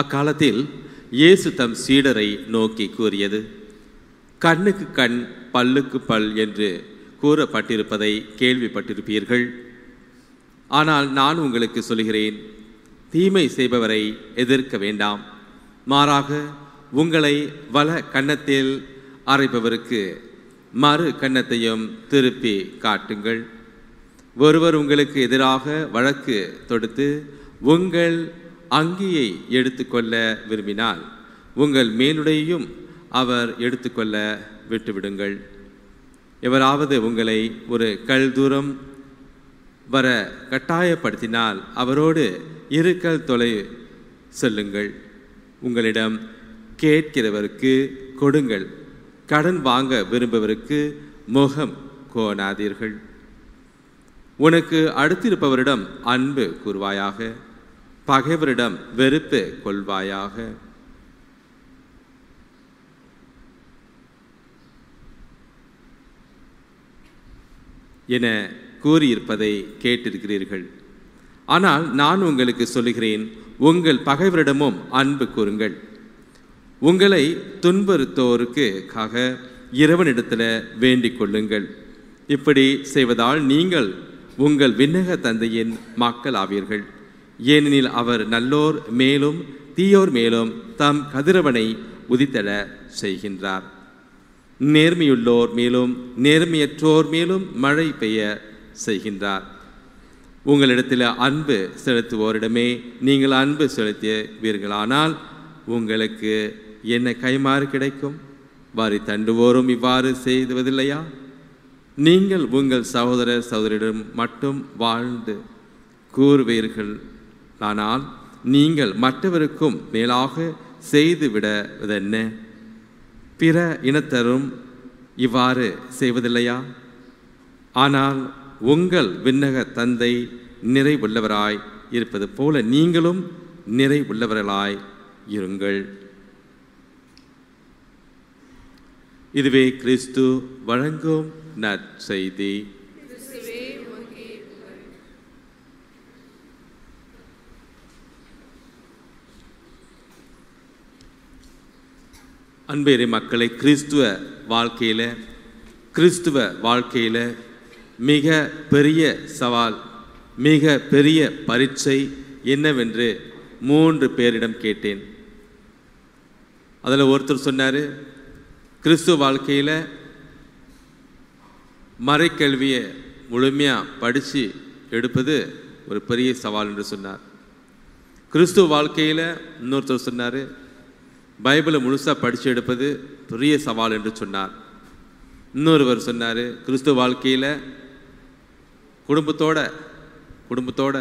அக்காலத்தில் இயேசு தம் சீடரை நோக்கி கூறியது கண்ணுக்கு கண் பல்லுக்கு பல் என்று கூறப்பட்டிருப்பதை கேள்விப்பட்டிருப்பீர்கள் ஆனால் நான் உங்களுக்கு சொல்கிறேன் தீமை செய்பவரை எதிர்க்க வேண்டாம் மாறாக உங்களை வல கன்னத்தில் அரைப்பவருக்கு மறு கன்னத்தையும் திருப்பி காட்டுங்கள் ஒருவர் உங்களுக்கு எதிராக வழக்கு தொடுத்து உங்கள் அங்கியை எடுத்துக்கொள்ள விரும்பினால் உங்கள் மேலுடையையும் அவர் எடுத்துக்கொள்ள விட்டுவிடுங்கள் எவராவது உங்களை ஒரு கல் தூரம் வர கட்டாயப்படுத்தினால் அவரோடு இருக்கல் தொலை சொல்லுங்கள் உங்களிடம் கேட்கிறவருக்கு கொடுங்கள் கடன் வாங்க விரும்புவருக்கு முகம் கோணாதீர்கள் உனக்கு அடுத்திருப்பவரிடம் அன்பு கூறுவாயாக பகைவரிடம் வெறுப்பு கொள்வாயாக என கூறியிருப்பதை கேட்டிருக்கிறீர்கள் ஆனால் நான் உங்களுக்கு சொல்லுகிறேன் உங்கள் பகைவரிடமும் அன்பு கூறுங்கள் உங்களை துன்புறுத்தோருக்குக்காக இறைவனிடத்தில் வேண்டிக் கொள்ளுங்கள் இப்படி செய்வதால் நீங்கள் உங்கள் விண்ணக தந்தையின் மக்கள் ஆவீர்கள் ஏனெனில் அவர் நல்லோர் மேலும் தீயோர் மேலும் தம் கதிரவனை உதித்தட செய்கின்றார் நேர்மையுள்ளோர் மேலும் நேர்மையற்றோர் மேலும் மழை பெய்ய செய்கின்றார் உங்களிடத்தில் அன்பு செலுத்துவோரிடமே நீங்கள் அன்பு செலுத்துவீர்களானால் உங்களுக்கு என்ன கைமாறு கிடைக்கும் வாரி தண்டுவோரும் இவ்வாறு செய்துவதில்லையா நீங்கள் உங்கள் சகோதர சகோதரிடம் மட்டும் வாழ்ந்து கூறுவீர்கள் ஆனால் நீங்கள் மற்றவருக்கும் மேலாக செய்துவிடுவதென்ன பிற இனத்தரும் இவ்வாறு செய்வதில்லையா ஆனால் உங்கள் விண்ணக தந்தை நிறைவுள்ளவராய் இருப்பது போல நீங்களும் நிறைவுள்ளவர்களாய் இருங்கள் இதுவே கிறிஸ்து வழங்கும் நற்செய்தி அன்பேரி மக்களை கிறிஸ்துவ வாழ்க்கையில் கிறிஸ்துவ வாழ்க்கையில் மிக பெரிய சவால் மிக பெரிய பரீட்சை என்னவென்று மூன்று பேரிடம் கேட்டேன் அதில் ஒருத்தர் சொன்னார் கிறிஸ்துவ வாழ்க்கையில் மறைக்கல்வியை முழுமையாக படித்து எடுப்பது ஒரு பெரிய சவால் என்று சொன்னார் கிறிஸ்துவ வாழ்க்கையில் இன்னொருத்தர் சொன்னார் பைபிளை முழுசாக படித்து எடுப்பது பெரிய சவால் என்று சொன்னார் இன்னொருவர் சொன்னார் கிறிஸ்துவ வாழ்க்கையில் குடும்பத்தோட குடும்பத்தோட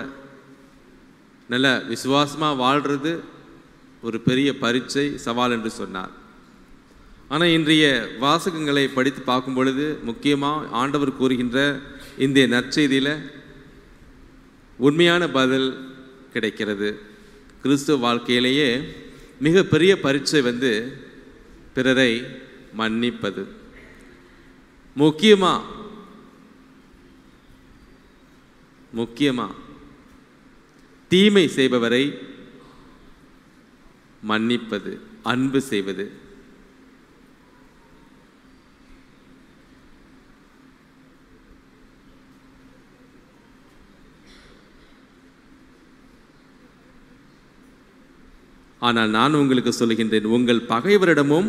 நல்ல விசுவாசமாக வாழ்கிறது ஒரு பெரிய பரீட்சை சவால் என்று சொன்னார் ஆனால் இன்றைய வாசகங்களை படித்து பார்க்கும் பொழுது முக்கியமாக ஆண்டவர் கூறுகின்ற இந்த நற்செய்தியில் உண்மையான பதில் கிடைக்கிறது கிறிஸ்துவ வாழ்க்கையிலேயே மிகப்பெரிய பரீட்சை வந்து பிறரை மன்னிப்பது முக்கியமாக முக்கியமாக தீமை செய்பவரை மன்னிப்பது அன்பு செய்வது ஆனால் நான் உங்களுக்கு சொல்லுகின்றேன் உங்கள் பகைவரிடமும்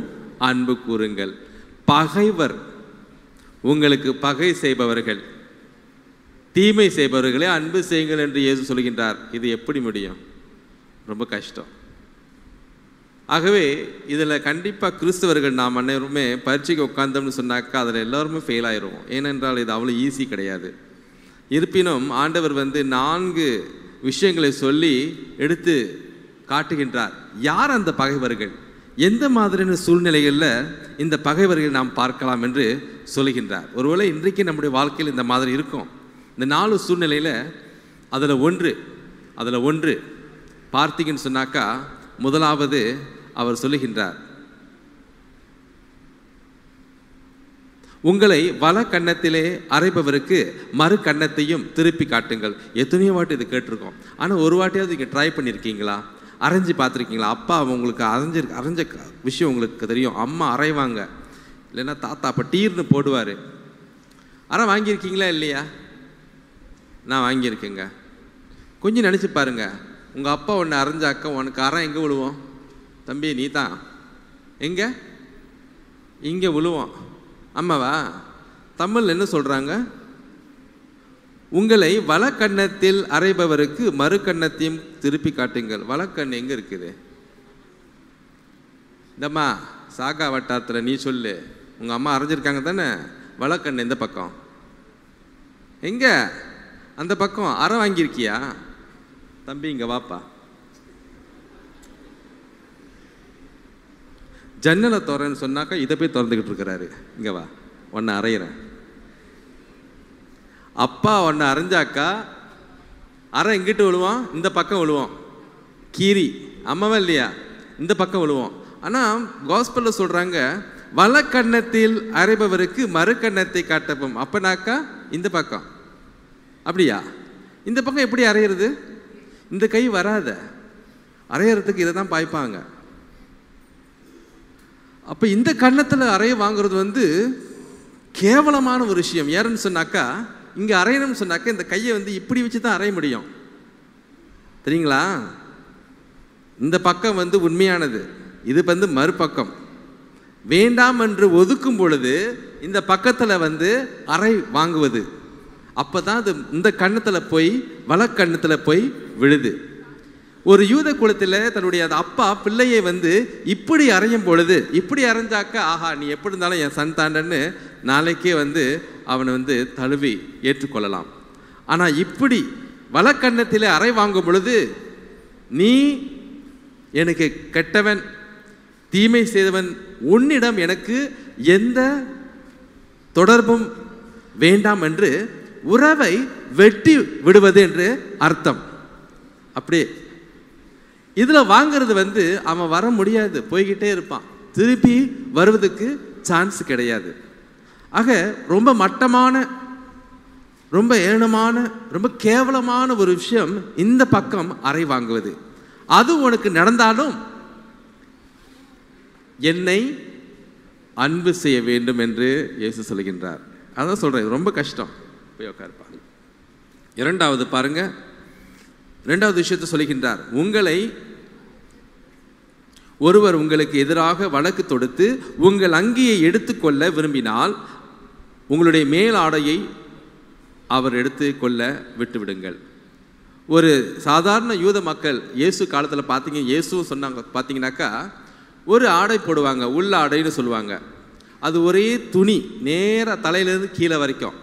அன்பு கூறுங்கள் பகைவர் உங்களுக்கு பகை செய்பவர்கள் தீமை செய்பவர்களே அன்பு செய்யுங்கள் என்று இயேசு சொல்கின்றார் இது எப்படி முடியும் ரொம்ப கஷ்டம் ஆகவே இதில் கண்டிப்பாக கிறிஸ்தவர்கள் நாம் அனைவருமே பரீட்சைக்கு உட்காந்தோம்னு சொன்னாக்கா அதில் எல்லாருமே ஃபெயில் ஆயிடுவோம் ஏனென்றால் இது அவ்வளோ ஈஸி கிடையாது இருப்பினும் ஆண்டவர் வந்து நான்கு விஷயங்களை சொல்லி எடுத்து காட்டுகின்றார் யார் அந்த பகைவர்கள் எந்த மாதிரியான சூழ்நிலைகளில் இந்த பகைவர்கள் நாம் பார்க்கலாம் என்று சொல்கின்றார் ஒருவேளை இன்றைக்கு நம்முடைய வாழ்க்கையில் இந்த மாதிரி இருக்கும் இந்த நாலு சூழ்நிலையில் அதில் ஒன்று அதில் ஒன்று பார்த்தீங்கன்னு சொன்னாக்கா முதலாவது அவர் சொல்லுகின்றார் உங்களை வல கன்னத்திலே அரைப்பவருக்கு மறு கன்னத்தையும் திருப்பி காட்டுங்கள் எத்தனையோ வாட்டி இது கேட்டிருக்கோம் ஆனால் ஒரு வாட்டியாவது நீங்கள் ட்ரை பண்ணியிருக்கீங்களா அரைஞ்சி பார்த்துருக்கீங்களா அப்பா உங்களுக்கு அரைஞ்சி அரைஞ்ச விஷயம் உங்களுக்கு தெரியும் அம்மா அரைவாங்க இல்லைன்னா தாத்தா அப்போ டீர்னு போடுவார் ஆனால் வாங்கியிருக்கீங்களா இல்லையா நான் வாங்கியிருக்கேங்க கொஞ்சம் நினச்சி பாருங்க உங்கள் அப்பா ஒன்று அரைஞ்சாக்க உனக்கு அறம் எங்கே விழுவோம் தம்பி நீ தான் எங்கே இங்கே விழுவோம் அம்மாவா தமிழ் என்ன சொல்கிறாங்க உங்களை வலக்கண்ணத்தில் அறைபவருக்கு மறு கண்ணத்தையும் திருப்பி காட்டுங்கள் வலக்கண் எங்கே இருக்குது இந்தம்மா சாகா வட்டாரத்தில் நீ சொல்லு உங்கள் அம்மா அரைஞ்சிருக்காங்க தானே வழக்கண்ணு இந்த பக்கம் எங்கே அந்த பக்கம் அரை வாங்கியிருக்கியா தம்பி இங்கே வாப்பா ஜன்னலை திறன்னு சொன்னாக்கா இதை போய் திறந்துக்கிட்டு இருக்கிறாரு இங்கே வா ஒன்று அரைகிறேன் அப்பா ஒன்று அரைஞ்சாக்கா அரை இங்கிட்டு விழுவோம் இந்த பக்கம் விழுவோம் கீரி அம்மாவே இல்லையா இந்த பக்கம் விழுவோம் ஆனால் காஸ்பலில் சொல்கிறாங்க வலக்கண்ணத்தில் அரைபவருக்கு மறுக்கண்ணத்தை காட்டப்போம் அப்போனாக்கா இந்த பக்கம் அப்படியா இந்த பக்கம் எப்படி அரைகிறது இந்த கை வராத அரையிறதுக்கு இதை தான் பாய்ப்பாங்க அப்போ இந்த கண்ணத்தில் அறைய வாங்குறது வந்து கேவலமான ஒரு விஷயம் ஏறன்னு சொன்னாக்கா இங்கே அரையணும்னு சொன்னாக்க இந்த கையை வந்து இப்படி வச்சு தான் அரைய முடியும் தெரியுங்களா இந்த பக்கம் வந்து உண்மையானது இது வந்து மறுபக்கம் வேண்டாம் என்று ஒதுக்கும் பொழுது இந்த பக்கத்தில் வந்து அறை வாங்குவது அப்போ தான் அது இந்த கண்ணத்தில் போய் வழக்கண்ணத்தில் போய் விழுது ஒரு யூத குலத்தில் தன்னுடைய அது அப்பா பிள்ளையை வந்து இப்படி அறையும் பொழுது இப்படி அரைஞ்சாக்க ஆஹா நீ எப்படி இருந்தாலும் என் சன் தாண்டன்னு நாளைக்கே வந்து அவனை வந்து தழுவி ஏற்றுக்கொள்ளலாம் ஆனால் இப்படி வழக்கண்ணத்தில் அறை வாங்கும் பொழுது நீ எனக்கு கெட்டவன் தீமை செய்தவன் உன்னிடம் எனக்கு எந்த தொடர்பும் வேண்டாம் என்று உறவை வெட்டி விடுவது என்று அர்த்தம் அப்படி இதில் வாங்கிறது வந்து அவன் வர முடியாது போய்கிட்டே இருப்பான் திருப்பி வருவதுக்கு சான்ஸ் கிடையாது ஆக ரொம்ப மட்டமான ரொம்ப ஏனமான ரொம்ப கேவலமான ஒரு விஷயம் இந்த பக்கம் அறை வாங்குவது அது உனக்கு நடந்தாலும் என்னை அன்பு செய்ய வேண்டும் என்று இயேசு சொல்கின்றார் அதான் சொல்கிறேன் ரொம்ப கஷ்டம் போய் உட்காருப்பா இரண்டாவது பாருங்க ரெண்டாவது விஷயத்தை சொல்கின்றார் உங்களை ஒருவர் உங்களுக்கு எதிராக வழக்கு தொடுத்து உங்கள் அங்கியை எடுத்துக்கொள்ள விரும்பினால் உங்களுடைய மேல் ஆடையை அவர் எடுத்து கொள்ள விட்டுவிடுங்கள் ஒரு சாதாரண யூத மக்கள் இயேசு காலத்தில் பார்த்தீங்க இயேசு சொன்னாங்க பார்த்தீங்கன்னாக்கா ஒரு ஆடை போடுவாங்க உள்ள ஆடைன்னு சொல்லுவாங்க அது ஒரே துணி நேராக தலையிலேருந்து கீழே வரைக்கும்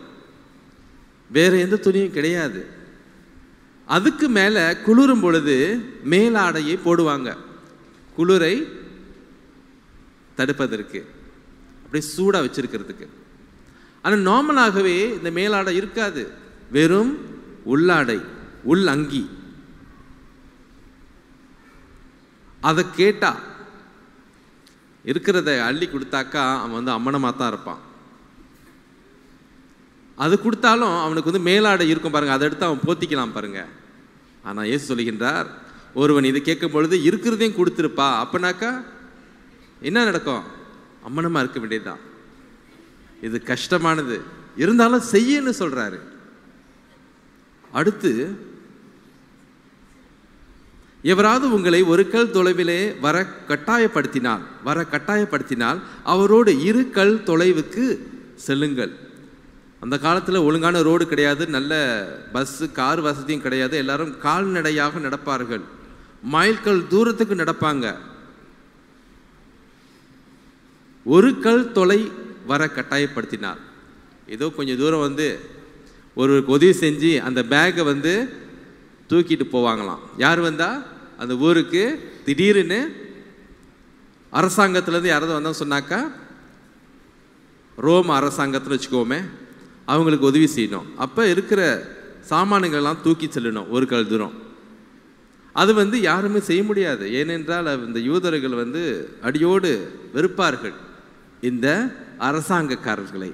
வேறு எந்த துணியும் கிடையாது அதுக்கு மேலே குளிரும் பொழுது மேலாடையை போடுவாங்க குளிரை தடுப்பதற்கு அப்படியே சூடாக வச்சுருக்கிறதுக்கு ஆனால் நார்மலாகவே இந்த மேலாடை இருக்காது வெறும் உள்ளாடை உள் அங்கி அதை கேட்டா இருக்கிறத அள்ளி கொடுத்தாக்கா அவன் வந்து அம்மனமாக தான் இருப்பான் அது கொடுத்தாலும் அவனுக்கு வந்து மேலாடை இருக்கும் பாருங்கள் அதை எடுத்து அவன் போத்திக்கலாம் பாருங்கள் ஆனால் ஏசு சொல்லுகின்றார் ஒருவன் இதை கேட்கும் பொழுது இருக்கிறதையும் கொடுத்துருப்பா அப்படின்னாக்கா என்ன நடக்கும் அம்மனமாக இருக்க வேண்டியதுதான் இது கஷ்டமானது இருந்தாலும் செய்யன்னு சொல்கிறாரு அடுத்து எவராது உங்களை ஒரு கல் தொலைவிலே வர கட்டாயப்படுத்தினால் வர கட்டாயப்படுத்தினால் அவரோடு இரு கல் தொலைவுக்கு செல்லுங்கள் அந்த காலத்தில் ஒழுங்கான ரோடு கிடையாது நல்ல பஸ்ஸு கார் வசதியும் கிடையாது எல்லாரும் கால்நடையாக நடப்பார்கள் மைல்கள் தூரத்துக்கு நடப்பாங்க ஒரு கல் தொலை வர கட்டாயப்படுத்தினார் ஏதோ கொஞ்சம் தூரம் வந்து ஒரு உதவி செஞ்சு அந்த பேக்கை வந்து தூக்கிட்டு போவாங்களாம் யார் வந்தால் அந்த ஊருக்கு திடீர்னு அரசாங்கத்துலேருந்து யாராவது வந்தால் சொன்னாக்கா ரோம் அரசாங்கத்தில் வச்சுக்கோமே அவங்களுக்கு உதவி செய்யணும் அப்போ இருக்கிற சாமானுங்கள்லாம் தூக்கி செல்லணும் ஒரு கால் தூரம் அது வந்து யாருமே செய்ய முடியாது ஏனென்றால் இந்த யூதர்கள் வந்து அடியோடு வெறுப்பார்கள் இந்த அரசாங்கக்காரர்களை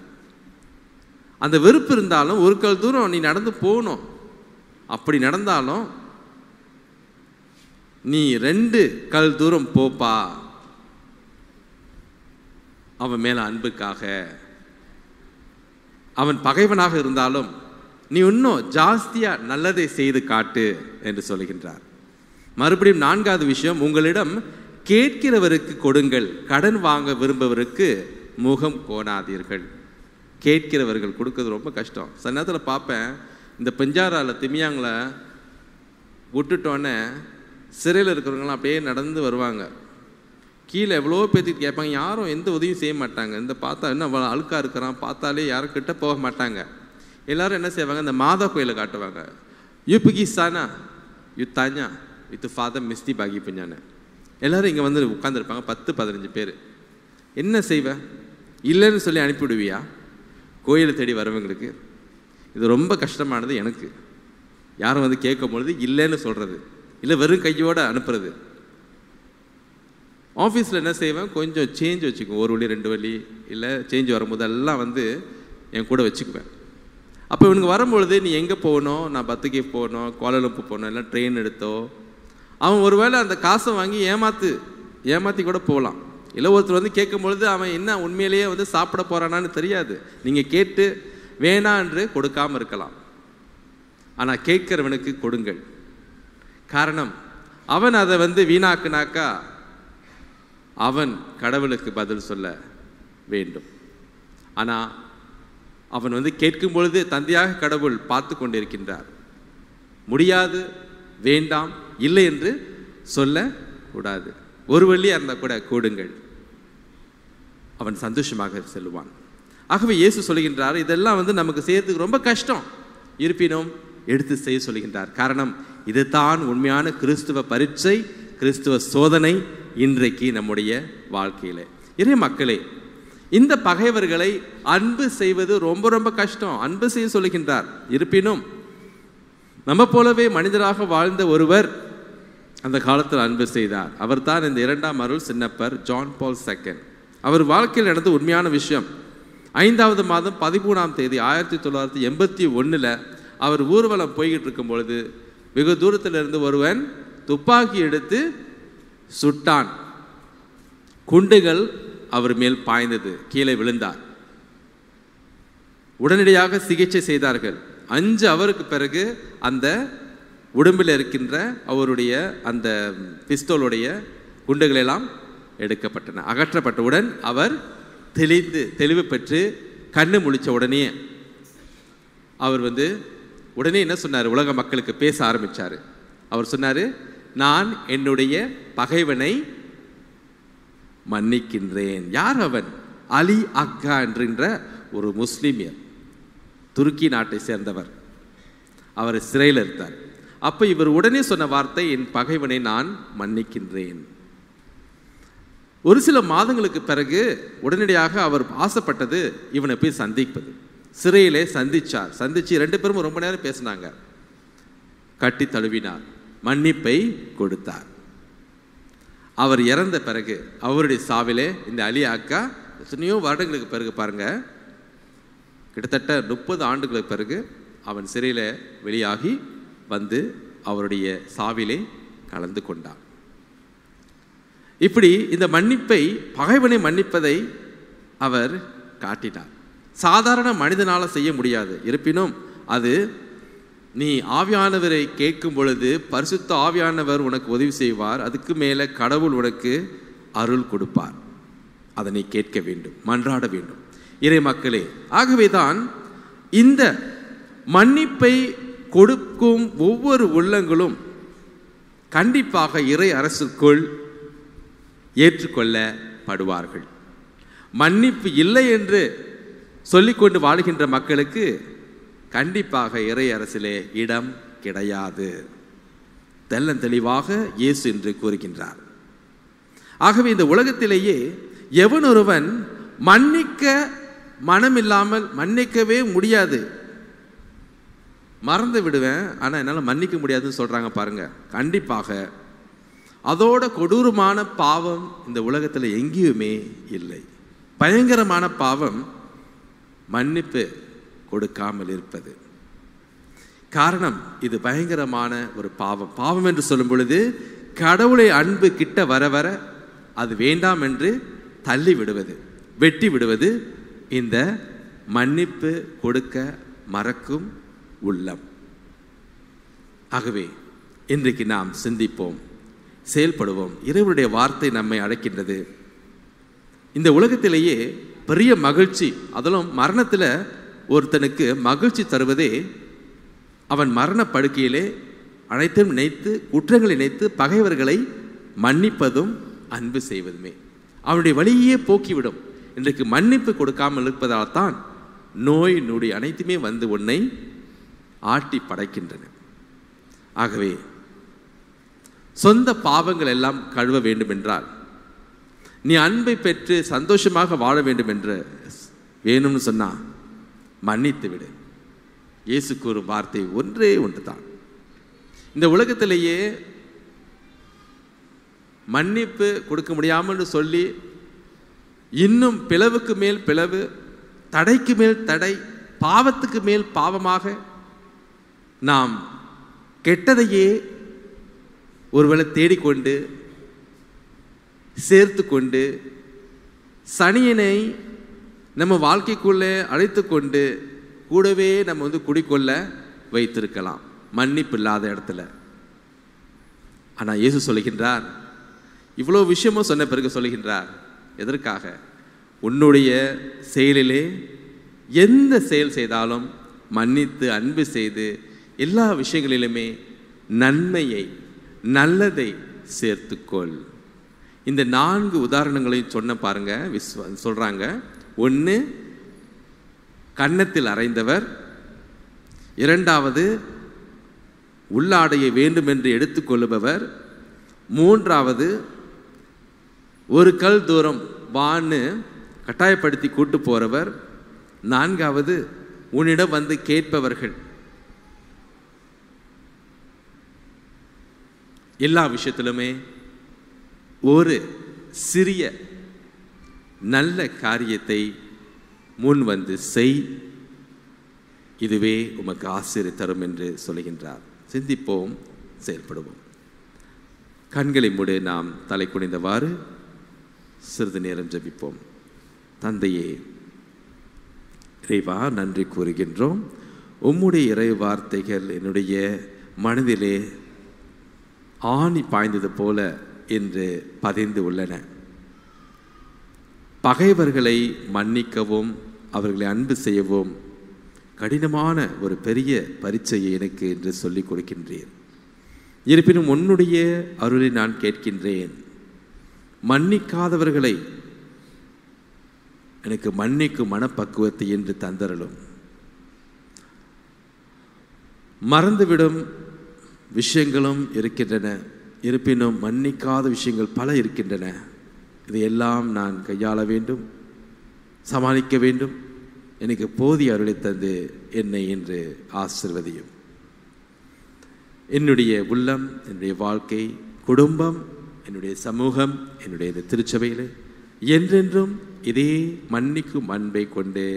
அந்த வெறுப்பு இருந்தாலும் ஒரு கல் தூரம் நீ நடந்து போகணும் அப்படி நடந்தாலும் நீ ரெண்டு கல் தூரம் போப்பா அவன் மேலே அன்புக்காக அவன் பகைவனாக இருந்தாலும் நீ இன்னும் ஜாஸ்தியாக நல்லதை செய்து காட்டு என்று சொல்கின்றார் மறுபடியும் நான்காவது விஷயம் உங்களிடம் கேட்கிறவருக்கு கொடுங்கள் கடன் வாங்க விரும்பவருக்கு முகம் கோணாதீர்கள் கேட்கிறவர்கள் கொடுக்கறது ரொம்ப கஷ்டம் சில நேரத்தில் பார்ப்பேன் இந்த பெஞ்சாராவில் திமியாங்களை விட்டுட்டோன்னே சிறையில் இருக்கிறவங்களாம் அப்படியே நடந்து வருவாங்க கீழே எவ்வளோ பேர்த்துக்கு கேட்பாங்க யாரும் எந்த உதவியும் செய்ய மாட்டாங்க இந்த பார்த்தா என்ன அழுக்காக இருக்கிறான் பார்த்தாலே யாருக்கிட்ட போக மாட்டாங்க எல்லோரும் என்ன செய்வாங்க இந்த மாதா கோயிலை காட்டுவாங்க யூபிகிஸ்தானா யுத்தாஞ்சா வித் ஃபாதர் மிஸ்தி பாகி பஞ்சான எல்லோரும் இங்கே வந்து உட்காந்துருப்பாங்க பத்து பதினஞ்சு பேர் என்ன செய்வேன் இல்லைன்னு சொல்லி அனுப்பிவிடுவியா கோயிலை தேடி வரவங்களுக்கு இது ரொம்ப கஷ்டமானது எனக்கு யாரும் வந்து கேட்கும் பொழுது இல்லைன்னு சொல்கிறது இல்லை வெறும் கையோடு அனுப்புறது ஆஃபீஸில் என்ன செய்வேன் கொஞ்சம் சேஞ்ச் வச்சுக்குவோம் ஒரு வழி ரெண்டு வழி இல்லை சேஞ்ச் வரும்போது எல்லாம் வந்து என் கூட வச்சுக்குவேன் அப்போ இவனுக்கு வரும்பொழுது நீ எங்கே போகணும் நான் பத்துக்கே போகணும் கோலலுப்பு போகணும் இல்லை ட்ரெயின் எடுத்தோ அவன் ஒருவேளை அந்த காசை வாங்கி ஏமாற்று ஏமாற்றி கூட போகலாம் இல்லை வந்து கேட்கும் பொழுது அவன் என்ன உண்மையிலேயே வந்து சாப்பிட போகிறானான்னு தெரியாது நீங்கள் கேட்டு வேணா என்று கொடுக்காமல் இருக்கலாம் ஆனால் கேட்கிறவனுக்கு கொடுங்கள் காரணம் அவன் அதை வந்து வீணாக்குனாக்கா அவன் கடவுளுக்கு பதில் சொல்ல வேண்டும் ஆனால் அவன் வந்து கேட்கும் பொழுது தந்தையாக கடவுள் பார்த்து கொண்டிருக்கின்றார் முடியாது வேண்டாம் இல்லை என்று சொல்ல கூடாது ஒரு வழியாக இருந்தால் கூட கூடுங்கள் அவன் சந்தோஷமாக செல்லுவான் ஆகவே இயேசு சொல்கின்றார் இதெல்லாம் வந்து நமக்கு செய்யறதுக்கு ரொம்ப கஷ்டம் இருப்பினும் எடுத்து செய்ய சொல்கின்றார் காரணம் இதுதான் உண்மையான கிறிஸ்துவ பரீட்சை கிறிஸ்துவ சோதனை இன்றைக்கு நம்முடைய வாழ்க்கையில் இறை மக்களே இந்த பகைவர்களை அன்பு செய்வது ரொம்ப ரொம்ப கஷ்டம் அன்பு செய்ய சொல்கின்றார் இருப்பினும் நம்ம போலவே மனிதராக வாழ்ந்த ஒருவர் அந்த காலத்தில் அன்பு செய்தார் அவர் தான் இந்த இரண்டாம் Arul Chinnappar John Paul second அவர் வாழ்க்கையில் நடந்த உண்மையான விஷயம் ஐந்தாவது மாதம் பதிமூணாம் தேதி ஆயிரத்தி தொள்ளாயிரத்தி எண்பத்தி ஒன்றில் அவர் ஊர்வலம் போய்கிட்டு இருக்கும் பொழுது வெகு தூரத்திலிருந்து ஒருவன் துப்பாக்கி எடுத்து சுட்டான் குண்டுகள் அவர் மேல் பாய்ந்தது கீழே விழுந்தார் உடனடியாக சிகிச்சை செய்தார்கள் அஞ்சு அவருக்கு பிறகு அந்த உடம்பில் இருக்கின்ற அவருடைய அந்த பிஸ்தோலுடைய குண்டுகளெல்லாம் எடுக்கப்பட்டன அகற்றப்பட்டவுடன் அவர் தெளிந்து தெளிவு பெற்று கண்ணு முழித்த உடனே அவர் வந்து உடனே என்ன சொன்னார் உலக மக்களுக்கு பேச ஆரம்பித்தார் அவர் சொன்னார் நான் என்னுடைய பகைவனை மன்னிக்கின்றேன் யார் அவன் அலி அக்கா என்கின்ற ஒரு முஸ்லீமியர் துருக்கி நாட்டை சேர்ந்தவர் அவர் சிறையில் இருந்தார் அப்போ இவர் உடனே சொன்ன வார்த்தை என் பகைவனை நான் மன்னிக்கின்றேன் ஒரு சில மாதங்களுக்கு பிறகு உடனடியாக அவர் ஆசைப்பட்டது இவனை போய் சந்திப்பது சிறையிலே சந்திச்சார் சந்தித்து ரெண்டு பேரும் ரொம்ப நேரம் பேசினாங்க கட்டி தழுவினார் மன்னிப்பை கொடுத்தார் அவர் இறந்த பிறகு அவருடைய சாவிலே இந்த அலி அக்கா எத்தனையோ வருடங்களுக்கு பிறகு பாருங்க கிட்டத்தட்ட முப்பது ஆண்டுகளுக்கு பிறகு அவன் சிறையில் வெளியாகி வந்து அவருடைய சாவிலே கலந்து கொண்டார் இப்படி இந்த மன்னிப்பை பகைவனை மன்னிப்பதை அவர் காட்டினார் சாதாரண மனிதனால் செய்ய முடியாது இருப்பினும் அது நீ ஆவியானவரை கேட்கும் பொழுது பரிசுத்த ஆவியானவர் உனக்கு உதவி செய்வார் அதுக்கு மேலே கடவுள் உனக்கு அருள் கொடுப்பார் அதை நீ கேட்க வேண்டும் மன்றாட வேண்டும் இறை மக்களே ஆகவே தான் இந்த மன்னிப்பை கொடுக்கும் ஒவ்வொரு உள்ளங்களும் கண்டிப்பாக இறை அரசுக்குள் ஏற்றுக்கொள்ளப்படுவார்கள் மன்னிப்பு இல்லை என்று சொல்லிக்கொண்டு வாழ்கின்ற மக்களுக்கு கண்டிப்பாக இறை அரசிலே இடம் கிடையாது தெள்ளந்தெளிவாக இயேசு என்று கூறுகின்றார் ஆகவே இந்த உலகத்திலேயே எவனொருவன் மன்னிக்க மனமில்லாமல் மன்னிக்கவே முடியாது மறந்து விடுவேன் ஆனால் என்னால் மன்னிக்க முடியாதுன்னு சொல்கிறாங்க பாருங்கள் கண்டிப்பாக அதோட கொடூரமான பாவம் இந்த உலகத்தில் எங்கேயுமே இல்லை பயங்கரமான பாவம் மன்னிப்பு கொடுக்காமல் இருப்பது காரணம் இது பயங்கரமான ஒரு பாவம் பாவம் என்று சொல்லும் பொழுது கடவுளை அன்பு கிட்ட வர வர அது வேண்டாம் என்று தள்ளி விடுவது வெட்டி விடுவது இந்த மன்னிப்பு கொடுக்க மறக்கும் உள்ளம் ஆகவே இன்றைக்கு நாம் சிந்திப்போம் செயல்படுவோம் இறைவனுடைய வார்த்தை நம்மை அழைக்கின்றது இந்த உலகத்திலேயே பெரிய மகிழ்ச்சி அதெல்லாம் மரணத்தில் ஒருத்தனுக்கு மகிழ்ச்சி தருவதே அவன் மரண படுக்கையிலே அனைத்தும் நினைத்து குற்றங்களை நினைத்து பகைவர்களை மன்னிப்பதும் அன்பு செய்வதுமே அவனுடைய வழியே போக்கிவிடும் இன்றைக்கு மன்னிப்பு கொடுக்காமல் இருப்பதால் தான் நோய் நொடி அனைத்துமே வந்து உன்னை ஆட்டி படைக்கின்றன ஆகவே சொந்த பாவங்கள் எல்லாம் கழுவ வேண்டுமென்றால் நீ அன்பை பெற்று சந்தோஷமாக வாழ வேண்டும் என்று வேணும்னு சொன்னால் மன்னித்து விடு இயேசுக்கு ஒரு வார்த்தை ஒன்றே ஒன்று தான் இந்த உலகத்திலேயே மன்னிப்பு கொடுக்க முடியாமல் சொல்லி இன்னும் பிளவுக்கு மேல் பிளவு தடைக்கு மேல் தடை பாவத்துக்கு மேல் பாவமாக நாம் கெட்டதையே ஒருவேளை தேடிக்கொண்டு சேர்த்து கொண்டு சனியனை நம்ம வாழ்க்கைக்குள்ளே அழைத்து கொண்டு கூடவே நம்ம வந்து குடிக்கொள்ள வைத்திருக்கலாம் மன்னிப்பு இல்லாத இடத்துல ஆனால் இயேசு சொல்கின்றார் இவ்வளோ விஷயமும் சொன்ன பிறகு சொல்கின்றார் எதற்காக உன்னுடைய செயலிலே எந்த செயல் செய்தாலும் மன்னித்து அன்பு செய்து எல்லா விஷயங்களிலுமே நன்மையை நல்லதை சேர்த்துக்கொள் இந்த நான்கு உதாரணங்களையும் சொன்ன பாருங்க விஸ்வ சொல்கிறாங்க ஒன்று கன்னத்தில் அறைந்தவர் இரண்டாவது உள்ளாடையை வேண்டுமென்று எடுத்துக்கொள்ளுபவர் மூன்றாவது ஒரு கல் தூரம் வான்னு கட்டாயப்படுத்தி கூட்டு போகிறவர் நான்காவது உன்னிடம் வந்து கேட்பவர்கள் எல்லா விஷயத்திலுமே ஒரு சிறிய நல்ல காரியத்தை முன் வந்து செய் இதுவே உமக்கு ஆசிரியர் தரும் என்று சொல்கின்றார் சிந்திப்போம் செயல்படுவோம் கண்களை மூடு நாம் தலை குனிந்தவாறு சிறிது நேரம் ஜபிப்போம் தந்தையே இறைவா நன்றி கூறுகின்றோம் உம்முடைய இறை வார்த்தைகள் என்னுடைய மனதிலே ஆணி பாய்ந்தது போல என்று பதிந்து உள்ளன பகைவர்களை மன்னிக்கவும் அவர்களை அன்பு செய்யவும் கடினமான ஒரு பெரிய பரீட்சையை எனக்கு என்று சொல்லிக் கொடுக்கின்றேன் இருப்பினும் உன்னுடைய அருளை நான் கேட்கின்றேன் மன்னிக்காதவர்களை எனக்கு மன்னிக்கும் மனப்பக்குவத்தை என்று தந்தரலும் மறந்துவிடும் விஷயங்களும் இருக்கின்றன இருப்பினும் மன்னிக்காத விஷயங்கள் பல இருக்கின்றன இதையெல்லாம் நான் கையாள வேண்டும் சமாளிக்க வேண்டும் எனக்கு போதிய அருளை தந்து என்னை இன்று ஆசிர்வதியும் என்னுடைய உள்ளம் என்னுடைய வாழ்க்கை குடும்பம் என்னுடைய சமூகம் என்னுடைய இந்த திருச்சபையில் என்றென்றும் இதே மன்னிக்கும் அன்பை கொண்டு